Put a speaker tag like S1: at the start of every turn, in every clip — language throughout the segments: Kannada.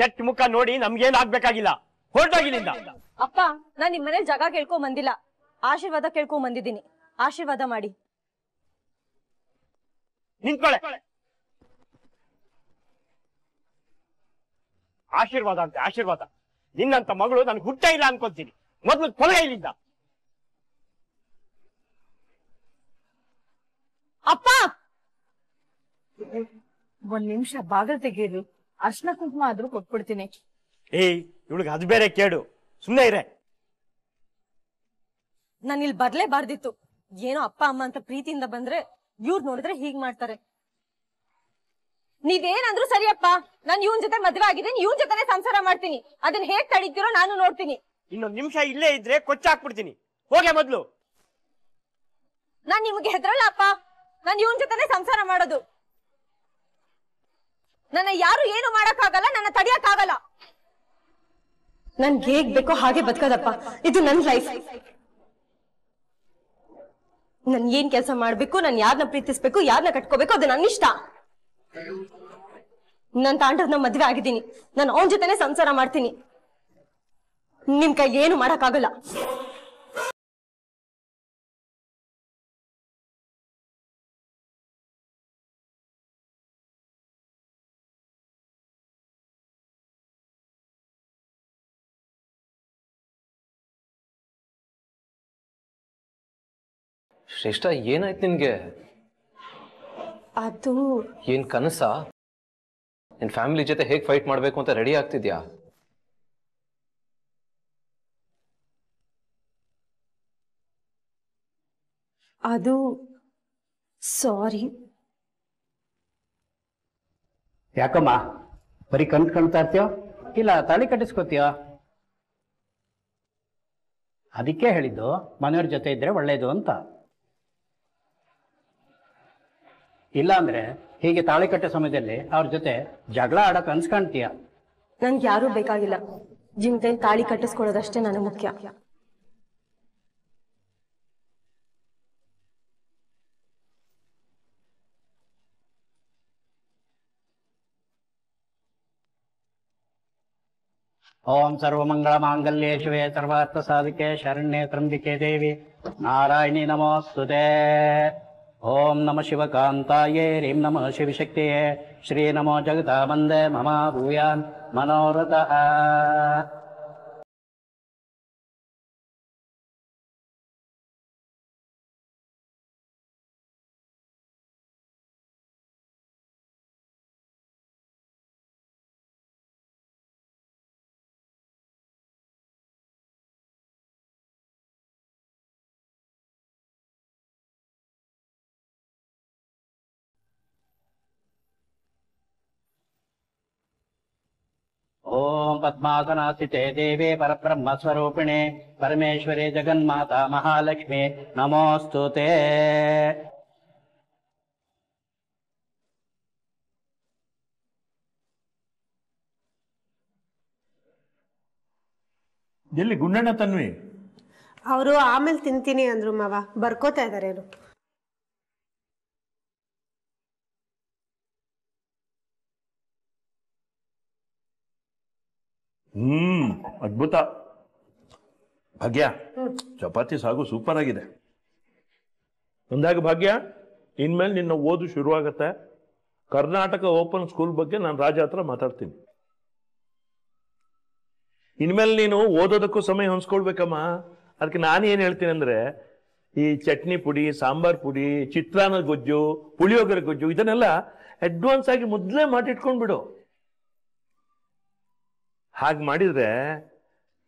S1: ಕೆಟ್ಟ ಮುಖ ನೋಡಿ ನಮ್ಗೇನ್ ಆಗ್ಬೇಕಾಗಿಲ್ಲ ಹೊರಟೋಗಿಲ್ಲ
S2: ಅಪ್ಪ ನಾನ್ ನಿಮ್ಮನೆ ಜಾಗ ಕೇಳ್ಕೊಂಡ್ ಬಂದಿಲ್ಲ ಆಶೀರ್ವಾದ ಕೇಳ್ಕೊಂಡ್ ಬಂದಿದ್ದೀನಿ ಆಶೀರ್ವಾದ ಮಾಡಿ ನಿಂತ್ಕೊಳ್ಳೆ ಆಶೀರ್ವಾದ ಅಂತೆ ಆಶೀರ್ವಾದ ನಿನ್ನಂತ ಮಗಳು ನನ್ಗೆ ಹುಟ್ಟ ಇಲ್ಲ ಅನ್ಕೊಂತೀನಿ ಮೊದ್ಲು ಕೊಲೆ ಇಲ್ಲಿದ್ದ
S3: ಅಪ್ಪ ಒಂದ್ ನಿಮಿಷ ಬಾಗಲ ತೆಗೀರು ಅರ್ಶನ ಕುಂಕುಮ ಆದ್ರೂ ಕೊಟ್ಬಿಡ್ತೀನಿ
S1: ಏಯ್ ಇವಳಿಗೆ ಅದು ಬೇರೆ ಕೇಡು ಸುಮ್ಮನೆ ಇರೆ
S3: ನಾನು ಇಲ್ಲಿ
S2: ಬರ್ಲೇಬಾರ್ದಿತ್ತು ಏನೋ ಅಪ್ಪ ಅಮ್ಮ ಅಂತ ಪ್ರೀತಿಯಿಂದ ಬಂದ್ರೆ ಇವ್ರ್ ನೋಡಿದ್ರೆ ಹೀಗ್ ಮಾಡ್ತಾರೆ ನೀವೇನಂದ್ರು ಸರಿಯಪ್ಪ ನಾನು ಇವನ್ ಜೊತೆ ಮದ್ವೆ ಆಗಿದೆ ಇವನ್ ಜೊತೆನೆ ಸಂಸಾರ ಮಾಡ್ತೀನಿ ಅದನ್ನ ಹೇಗ್ ತಡಿತೀರೋ ನಾನು ನೋಡ್ತೀನಿ ಇನ್ನೊಂದು ನಿಮಿಷ ಇಲ್ಲೇ ಇದ್ರೆ ಕೊಚ್ಚಾಕ್ಬಿಡ್ತೀನಿ ಹೋಗ್ಲಾ ಮೊದ್ಲು ನಾನ್ ನಿಮ್ಗೆ ಹೆದ್ರಲ್ಲ ಅಪ್ಪ ನಾನ್ ಇವನ್ ಜೊತೆನೆ ಸಂಸಾರ ಮಾಡೋದು ನನ್ನ ಯಾರು ಏನು ಮಾಡಕ್ಕಾಗಲ್ಲ ನನ್ನ ತಡಿಯಕ್ಕಾಗಲ್ಲ ನನ್ಗೆ ಹೇಗ್ ಬೇಕೋ ಹಾಗೆ ಬದುಕೋದಪ್ಪ ಇದು ನನ್ ಲೈಫ್ ನನ್ ಏನ್ ಕೆಲಸ ಮಾಡ್ಬೇಕು ನಾನ್ ಯಾರನ್ನ ಪ್ರೀತಿಸ್ಬೇಕು ಯಾರನ್ನ ಕಟ್ಕೋಬೇಕು ಅದು ನನ್ನ ಇಷ್ಟ ನನ್ ತಾಂಡ್ರದ್ನ ಮದ್ವೆ ಆಗಿದ್ದೀನಿ ನಾನು ಅವನ್ ಜೊತೆನೆ ಸಂಸಾರ ಮಾಡ್ತೀನಿ ನಿಮ್ ಕೈ ಏನು ಮಾಡಕ್ಕಾಗಲ್ಲ ಶ್ರೇಷ್ಠ ಏನಾಯ್ತು ನಿನ್ಗೆ
S3: ಅದು ಏನ್ ಕನಸ ನಿನ್ ಫ್ಯಾಮಿಲಿ ಜೊತೆ ಹೇಗ್ ಫೈಟ್ ಮಾಡ್ಬೇಕು ಅಂತ ರೆಡಿ ಆಗ್ತಿದ್ಯಾ ಅದು ಸಾರಿ ಯಾಕಮ್ಮ ಬರೀ ಕಣ್ ಕಾಣ್ತಾ ಇರ್ತೀಯ ಇಲ್ಲ ತಾಳಿ ಕಟ್ಟಿಸ್ಕೋತೀಯೋ ಅದಕ್ಕೆ ಹೇಳಿದ್ದು ಮನೆಯವ್ರ ಜೊತೆ ಇದ್ರೆ ಒಳ್ಳೇದು ಅಂತ ಇಲ್ಲ ಅಂದ್ರೆ ಹೀಗೆ ತಾಳಿ ಕಟ್ಟೋ ಸಮಯದಲ್ಲಿ ಅವ್ರ ಜೊತೆ ಜಗಳ ಆಡಕ್ ಅನ್ಸ್ಕೊಂತೀಯ
S2: ನನ್ಗೆ ಯಾರು ಬೇಕಾಗಿಲ್ಲ ಜೀವನದಲ್ಲಿ ತಾಳಿ ಕಟ್ಟಿಸ್ಕೊಳ್ಳೋದಷ್ಟೇ ನನಗೆ ಮುಖ್ಯ
S3: ಓಂ ಸರ್ವಮಂಗಳ ಮಾಂಗಲ್ಯೇ ಶಿವೇ ಸರ್ವಾರ್ಥ ಸಾಧಿಕೆ ಶರಣ್ಯೇ ತ್ರಂಬಿಕೆ ದೇವಿ ನಾರಾಯಣಿ ನಮೋಸ್ತುತೇ ॐ नमो शिवकान्तायै रीं नमो शिवशक्ति श्रीनमो जगता मन्दे मम भूयान् मनोरथः ಓಂ ಪದ್ಮಾಸನಾಸ್ಥಿತೆ ದೇವೇ ಪರಬ್ರಹ್ಮ ಸ್ವರೂಪಿಣೆ ಪರಮೇಶ್ವರಿ ಜಗನ್ಮಾತಾ ಮಹಾಲಕ್ಷ್ಮಿ ನಮೋಸ್ತು ತೇ
S1: ಎಲ್ಲಿ ಗುಂಡಣ್ಣ ತನ್ವಿ
S3: ಅವರು ಆಮೇಲೆ ತಿಂತೀನಿ ಅಂದ್ರು ಮಾವ ಬರ್ಕೋತಾ ಇದಾರೆ ಹ್ಮ್ ಅದ್ಭುತ ಭಾಗ್ಯ ಚಪಾತಿ ಸಾಗು ಸೂಪರ್ ಆಗಿದೆ ಅಂದಾಗ ಭಾಗ್ಯ ಇನ್ಮೇಲೆ ನಿನ್ನ ಓದು ಶುರುವಾಗತ್ತೆ ಕರ್ನಾಟಕ ಓಪನ್ ಸ್ಕೂಲ್ ಬಗ್ಗೆ ನಾನು ರಾಜ ಹತ್ರ ಮಾತಾಡ್ತೀನಿ ಇನ್ಮೇಲೆ ನೀನು ಓದೋದಕ್ಕೂ ಸಮಯ ಹೊಂದ್ಕೊಳ್ಬೇಕಮ್ಮ ಅದಕ್ಕೆ ನಾನು ಏನು ಹೇಳ್ತೀನಿ ಅಂದ್ರೆ ಈ ಚಟ್ನಿ ಪುಡಿ ಸಾಂಬಾರ್ ಪುಡಿ ಚಿತ್ರಾನ್ನ ಗೊಜ್ಜು ಪುಳಿಯೋಗರೆ ಗೊಜ್ಜು ಇದನ್ನೆಲ್ಲ ಅಡ್ವಾನ್ಸ್ ಆಗಿ ಮೊದಲೇ ಮಾಡಿಟ್ಕೊಂಡ್ಬಿಡು ಹಾಗೆ ಮಾಡಿದರೆ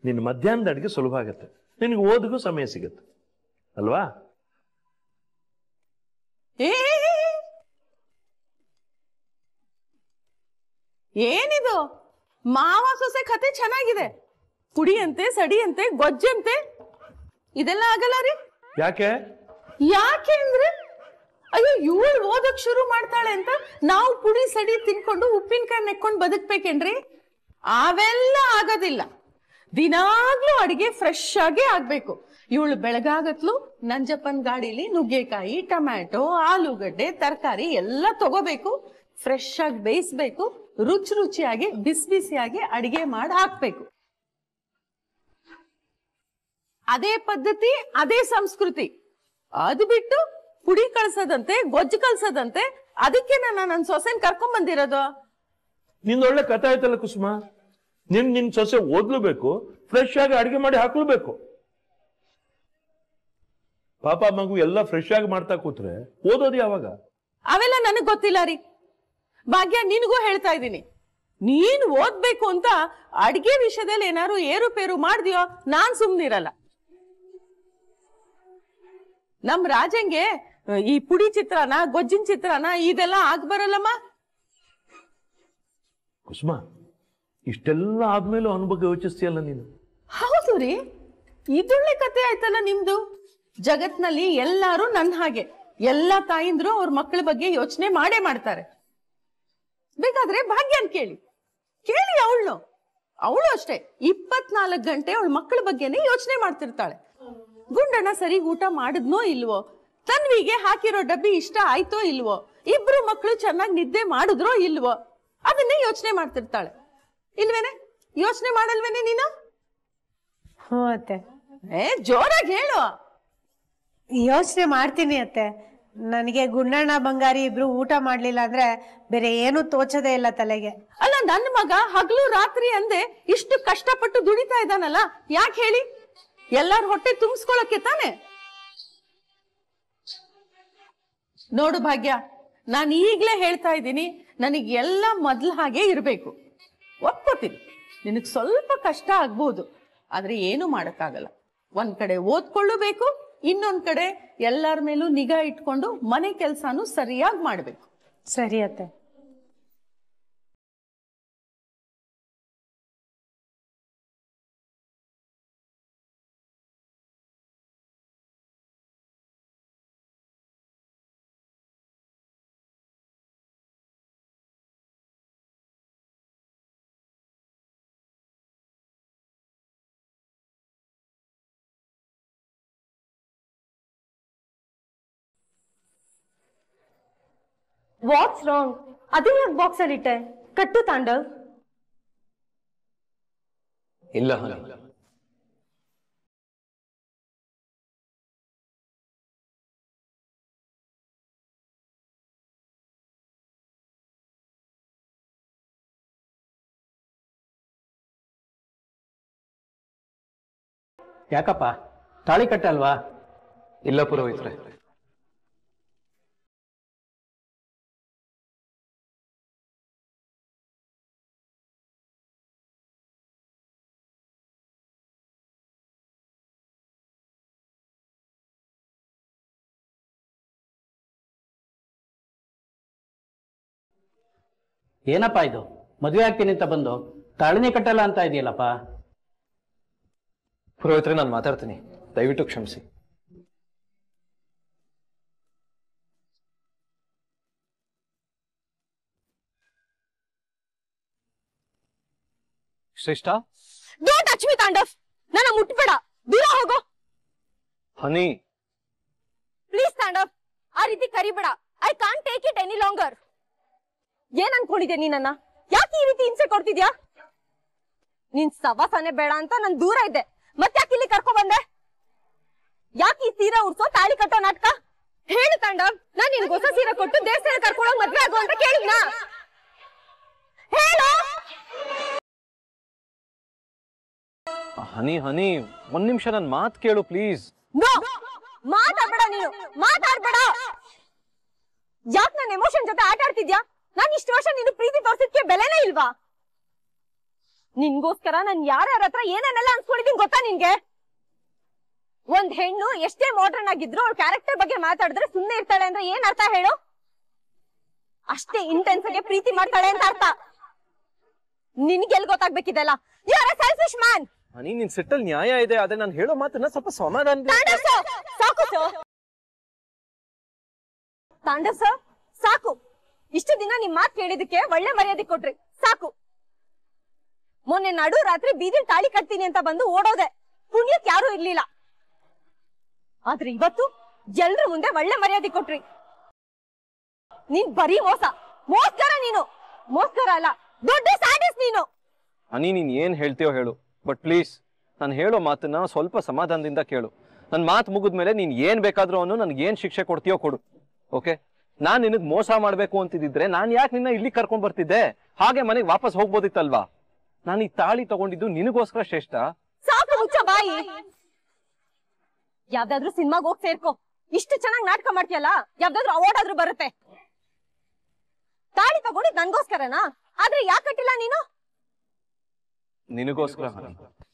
S3: ನಿನ್ನ ಮಧ್ಯಾಹ್ನದ ಅಡುಗೆ ಸುಲಭ ಆಗುತ್ತೆ ನಿನಗೆ ಓದಿಗೂ ಸಮಯ ಸಿಗುತ್ತೆ ಅಲ್ವಾ ಏನಿದು ಮಾವ ಸೊಸೆ ಕತೆ ಚೆನ್ನಾಗಿದೆ ಕುಡಿಯಂತೆ ಸಡಿಯಂತೆ ಗೊಜ್ಜಂತೆ ಇದೆಲ್ಲ ಆಗಲ್ಲ ರೀ ಯಾಕೆ ಯಾಕೆ ಅಂದ್ರೆ ಅಯ್ಯೋ ಇವಳು ಓದಕ್ ಶುರು ಮಾಡ್ತಾಳೆ ಅಂತ ನಾವು ಪುಡಿ ಸಡಿ ತಿನ್ಕೊಂಡು ಉಪ್ಪಿನಕಾಯಿ ನೆಕ್ಕೊಂಡು ಬದುಕ್ಬೇಕೇನ್ರಿ ಅವೆಲ್ಲ ಆಗೋದಿಲ್ಲ ದಿನಾಗ್ಲೂ ಅಡಿಗೆ ಫ್ರೆಶ್ ಆಗಿ ಆಗ್ಬೇಕು ಇವಳು ಬೆಳಗಾಗತ್ಲು ನಂಜಪ್ಪನ್ ಗಾಡಿಲಿ ನುಗ್ಗೆಕಾಯಿ ಟೊಮ್ಯಾಟೊ ಆಲೂಗಡ್ಡೆ ತರಕಾರಿ ಎಲ್ಲ ತಗೋಬೇಕು ಫ್ರೆಶ್ ಆಗಿ ಬೇಯಿಸ್ಬೇಕು ರುಚಿ ರುಚಿಯಾಗಿ ಬಿಸಿ ಬಿಸಿಯಾಗಿ ಅಡಿಗೆ ಮಾಡಿ ಹಾಕ್ಬೇಕು ಅದೇ ಪದ್ಧತಿ ಅದೇ ಸಂಸ್ಕೃತಿ ಅದು ಬಿಟ್ಟು ಪುಡಿ ಕಳ್ಸದಂತೆ ಗೊಜ್ಜು ಕಳ್ಸದಂತೆ ಅದಕ್ಕೆ ನಾನು ನನ್ನ ಸೊಸೆನ್ ಕರ್ಕೊಂಡ್ ಬಂದಿರೋದು ಒಳ್ಳೆ ಕಥೆ ಆಯ್ತಲ್ಲ ಕುಸುಮ ನಿನ್ ನಿನ್ ಸೊಸೆ ಬೇಕು ಫ್ರೆಶ್ ಆಗಿ ಅಡಿಗೆ ಮಾಡಿ ಹಾಕ್ಲೂಬೇಕು ಪಾಪ ಮಗು ಎಲ್ಲ ಫ್ರೆಶ್ ಆಗಿ ಮಾಡ್ತಾ ಕೂತ್ರೆ ಓದೋದು ಯಾವಾಗ ಅವೆಲ್ಲ ನನಗ್ ಗೊತ್ತಿಲ್ಲ ರೀ ಭಾಗ್ಯ ನಿನಗೂ ಹೇಳ್ತಾ ಇದ್ದೀನಿ ನೀನ್ ಓದ್ಬೇಕು ಅಂತ ಅಡಿಗೆ ವಿಷಯದಲ್ಲಿ ಏನಾದ್ರು ಏರುಪೇರು ಮಾಡಿದ್ಯೋ ನಾನ್ ಸುಮ್ನಿರಲ್ಲ ನಮ್ ರಾಜಂಗೆ ಈ ಪುಡಿ ಚಿತ್ರಾನ ಗೊಜ್ಜಿನ ಚಿತ್ರಾನ ಇದೆಲ್ಲ ಆಗ್ಬರಲ್ಲಮ್ಮ ಕುಸುಮ ಇಷ್ಟೆಲ್ಲ ಆದ್ಮೇಲೂ ಅವನ ಬಗ್ಗೆ ಯೋಚಿಸ್ತೀಯಲ್ಲ ನೀನು ಹೌದು ರೀ ಇದೊಳ್ಳೆ ಕತೆ ಆಯ್ತಲ್ಲ ನಿಮ್ದು ಜಗತ್ನಲ್ಲಿ ಎಲ್ಲಾರು ನನ್ನ ಹಾಗೆ ಎಲ್ಲಾ ತಾಯಿಂದ್ರು ಅವ್ರ ಮಕ್ಕಳ ಬಗ್ಗೆ ಯೋಚನೆ ಮಾಡೇ ಮಾಡ್ತಾರೆ ಬೇಕಾದ್ರೆ ಅಂತ ಕೇಳಿ ಕೇಳಿ ಅವಳು ಅವಳು ಅಷ್ಟೇ ಇಪ್ಪತ್ನಾಲ್ಕು ಗಂಟೆ ಅವಳ ಮಕ್ಕಳ ಬಗ್ಗೆನೆ ಯೋಚನೆ ಮಾಡ್ತಿರ್ತಾಳೆ ಗುಂಡಣ್ಣ ಸರಿ ಊಟ ಮಾಡಿದ್ನೋ ಇಲ್ವೋ ತನ್ವಿಗೆ ಹಾಕಿರೋ ಡಬ್ಬಿ ಇಷ್ಟ ಆಯ್ತೋ ಇಲ್ವೋ ಇಬ್ರು ಮಕ್ಕಳು ಚೆನ್ನಾಗಿ ನಿದ್ದೆ ಮಾಡಿದ್ರೋ ಇಲ್ವೋ ಅದನ್ನೇ ಯೋಚನೆ ಮಾಡ್ತಿರ್ತಾಳೆ ಇಲ್ವೇನೆ ಯೋಚನೆ ಮಾಡಲ್ವೇನೆ ನೀನು ಹ್ಞೂ ಅತ್ತೆ ಏ ಜೋರಾಗಿ ಹೇಳು ಯೋಚನೆ ಮಾಡ್ತೀನಿ ಅತ್ತೆ ನನಗೆ ಗುಂಡಣ್ಣ ಬಂಗಾರಿ ಇಬ್ರು ಊಟ ಮಾಡ್ಲಿಲ್ಲ ಅಂದ್ರೆ ಬೇರೆ ಏನು ತೋಚದೇ ಇಲ್ಲ ತಲೆಗೆ ಅಲ್ಲ ನನ್ನ ಮಗ ಹಗಲು ರಾತ್ರಿ ಅಂದೆ ಇಷ್ಟು ಕಷ್ಟಪಟ್ಟು ದುಡಿತಾ ಇದ್ದಾನಲ್ಲ ಯಾಕೆ ಹೇಳಿ ಎಲ್ಲಾರು ಹೊಟ್ಟೆ ತುಂಬಿಸ್ಕೊಳಕ್ಕೆ ತಾನೆ ನೋಡು ಭಾಗ್ಯ ನಾನು ಈಗ್ಲೇ ಹೇಳ್ತಾ ಇದ್ದೀನಿ ನನಗೆ ಎಲ್ಲ ಹಾಗೆ ಇರಬೇಕು ಒಪ್ಕೋತೀನಿ ನಿನಗೆ ಸ್ವಲ್ಪ ಕಷ್ಟ ಆಗ್ಬೋದು ಆದರೆ ಏನು ಮಾಡೋಕ್ಕಾಗಲ್ಲ ಒಂದು ಕಡೆ ಓದ್ಕೊಳ್ಳಬೇಕು ಇನ್ನೊಂದು ಕಡೆ ಎಲ್ಲರ ಮೇಲೂ ನಿಗಾ ಇಟ್ಕೊಂಡು ಮನೆ ಕೆಲಸನೂ ಸರಿಯಾಗಿ ಮಾಡಬೇಕು ಸರಿ ಅತ್ತೆ
S2: ವಾಟ್ಸ್ ರಾಂಗ್ ಅದೇ ಯಾಕೆ ಬಾಕ್ಸ್ ಅಲ್ಲಿ ಇಟ್ಟೆ ಕಟ್ಟು ತಾಂಡವ್
S1: ಇಲ್ಲ ಯಾಕಪ್ಪ ತಾಳಿ ಕಟ್ಟಲ್ವಾ ಇಲ್ಲ ಪುರೋಹಿತ್ರೆ
S3: ಏನಪ್ಪ ಇದು ಮದುವೆ ಆಗ್ತೀನಿ ಅಂತ ಬಂದು ತಾಳ್ನಿ ಕಟ್ಟಲ್ಲ ಅಂತ ಇದೆಯಲ್ಲಪ್ಪ ಪುರೋಹಿತರೆ ನಾನು ಮಾತಾಡ್ತೀನಿ ದಯವಿಟ್ಟು ಕ್ಷಮಿಸಿ
S2: ಶ್ರೇಷ್ಠ ಡೋಂಟ್ ಟಚ್ ಮಿ ತಾಂಡವ್ ನನ್ನ ಮುಟ್ಬೇಡ ದೂರ ಹೋಗೋ ಹನಿ ಪ್ಲೀಸ್ ತಾಂಡವ್ ಆ ರೀತಿ ಕರಿಬೇಡ I can't take it any longer ಏನ್ ಅನ್ಕೊಂಡಿದ್ಯಾ ನೀನನ್ನ ಯಾಕೆ ಈ ರೀತಿ ಹಿಂಸೆ ಕೊಡ್ತಿದ್ಯಾ ನಿನ್ ಸವಾಸನೆ ಬೇಡ ಅಂತ ನನ್ ದೂರ ಇದ್ದೆ ಯಾಕೆ ಇಲ್ಲಿ ಕರ್ಕೊ ಬಂದೆ ಯಾಕೆ ಈ ಸೀರೆ ಉಡ್ಸೋ ತಾಳಿ ಕಟ್ಟೋ ನಾಟಕ ಹೇಳು ತಂಡ ನಾನ್ ನಿನ್ ಹೊಸ ಸೀರೆ ಕೊಟ್ಟು ದೇವಸ್ಥಾನ ಕರ್ಕೊಳ್ಳೋ ಮದ್ವೆ ಆಗು ಅಂತ ಕೇಳಿದ್ನಾ ಹೇಳು
S3: ಹನಿ ಹನಿ ಒಂದ್ ನಿಮಿಷ ನನ್ ಮಾತ್ ಕೇಳು ಪ್ಲೀಸ್
S2: ನೋ ಮಾತಾಡ್ಬೇಡ ನೀನು ಮಾತಾಡ್ಬೇಡ ಯಾಕೆ ನನ್ನ ಎಮೋಷನ್ ಜೊತೆ ಆಟ ಆಡ್ತಿದ್ಯಾ ನಾನು ಇಷ್ಟು ವರ್ಷ ನೀನು ಪ್ರೀತಿ ತೋರಿಸಿದ್ಕೆ ಬೆಲೆನೇ ಇಲ್ವಾ ನಿನ್ಗೋಸ್ಕರ ನಾನ್ ಯಾರ್ಯಾರ ಹತ್ರ ಏನೇನೆಲ್ಲ ಅನ್ಸ್ಕೊಂಡಿದ್ದೀನಿ ಗೊತ್ತಾ ನಿನ್ಗೆ ಒಂದ್ ಹೆಣ್ಣು ಎಷ್ಟೇ ಮಾಡ್ರನ್ ಆಗಿದ್ರು ಅವ್ಳ ಕ್ಯಾರೆಕ್ಟರ್ ಬಗ್ಗೆ ಮಾತಾಡಿದ್ರೆ ಸುಮ್ಮನೆ ಇರ್ತಾಳೆ ಅಂದ್ರೆ ಏನ್ ಅರ್ಥ ಹೇಳು ಅಷ್ಟೇ ಇಂಟೆನ್ಸ್ ಆಗಿ ಪ್ರೀತಿ ಮಾಡ್ತಾಳೆ ಅಂತ ಅರ್ಥ ನಿನ್ಗೆಲ್ ಗೊತ್ತಾಗ್ಬೇಕಿದೆಲ್ಲ ಯಾರ ಸೆಲ್ಫಿಶ್ ಮ್ಯಾನ್ ಹನಿ ನಿನ್ ಸಿಟ್ಟಲ್ಲಿ ನ್ಯಾಯ ಇದೆ ಆದ್ರೆ ನಾನು ಹೇಳೋ ಮಾತನ್ನ ಸ್ವಲ್ಪ ಸಮಾಧಾನ ಸರ್ ಸಾಕು ಸರ್ ಸಾಕು ಇಷ್ಟು ದಿನ ನಿಮ್ ಮಾತ್ ಕೇಳಿದಕ್ಕೆ ಒಳ್ಳೆ ಮರ್ಯಾದೆ ಕೊಟ್ರಿ ಸಾಕು ಮೊನ್ನೆ ನಡು ರಾತ್ರಿ ಬೀದಿಲ್ ತಾಳಿ ಕಟ್ತೀನಿ ಅಂತ ಬಂದು ಓಡೋದೆ ಪುಣ್ಯಕ್ ಯಾರು ಇರ್ಲಿಲ್ಲ ಆದ್ರೆ ಇವತ್ತು ಎಲ್ರ ಮುಂದೆ ಒಳ್ಳೆ ಮರ್ಯಾದೆ ಕೊಟ್ರಿ ನೀನ್ ಬರೀ ಮೋಸ ಮೋಸ್ಕರ ನೀನು ಮೋಸ್ಕರ ಅಲ್ಲ ದೊಡ್ಡ ಸ್ಯಾಡಿಸ್ ನೀನು
S3: ಹನಿ ನೀನ್ ಏನ್ ಹೇಳ್ತೀಯೋ ಹೇಳು
S2: ಬಟ್ ಪ್ಲೀಸ್ ನಾನು ಹೇಳೋ ಮಾತನ್ನ ಸ್ವಲ್ಪ ಸಮಾಧಾನದಿಂದ ಕೇಳು ನನ್ನ ಮಾತು ಮುಗಿದ್ಮೇಲೆ ನೀನ್ ಏನ್ ಬೇಕಾದ್ರೂ ಅವನು ನನ್ಗೆ ಏನ್ ಶಿಕ್ಷೆ ಕೊಡ್ತೀಯೋ ಕೊಡು ಓಕೆ ನಾನ್ ನಿನಗ್ ಮೋಸ ಮಾಡ್ಬೇಕು ಅಂತಿದ್ರೆ ನಾನ್ ಯಾಕೆ ನಿನ್ನ ಇಲ್ಲಿ ಕರ್ಕೊಂಡ್ ಬರ್ತಿದ್ದೆ ಹಾಗೆ ಮನೆಗ್ ವಾಪಸ್ ಹೋಗ್ಬೋದಿತ್ತಲ್ವಾ ನಾನು ಈ ತಾಳಿ ತಗೊಂಡಿದ್ದು ನಿನಗೋಸ್ಕರ ಶ್ರೇಷ್ಠ ಸಾಕು ಮುಚ್ಚ ಬಾಯಿ ಯಾವ್ದಾದ್ರು ಸಿನಿಮಾಗ್ ಹೋಗ್ ಸೇರ್ಕೋ ಇಷ್ಟು ಚೆನ್ನಾಗಿ ನಾಟಕ ಮಾಡ್ತೀಯಲ್ಲ ಯಾವ್ದಾದ್ರು ಅವಾರ್ಡ್ ಆದ್ರೂ ಬರುತ್ತೆ ತಾಳಿ ತಗೊಂಡಿದ್ ನನ್ಗೋಸ್ಕರನಾ ಆದ್ರೆ ಯಾಕೆ ಕಟ್ಟಿಲ್ಲ ನೀನು
S3: ನಿನಗೋಸ್ಕರ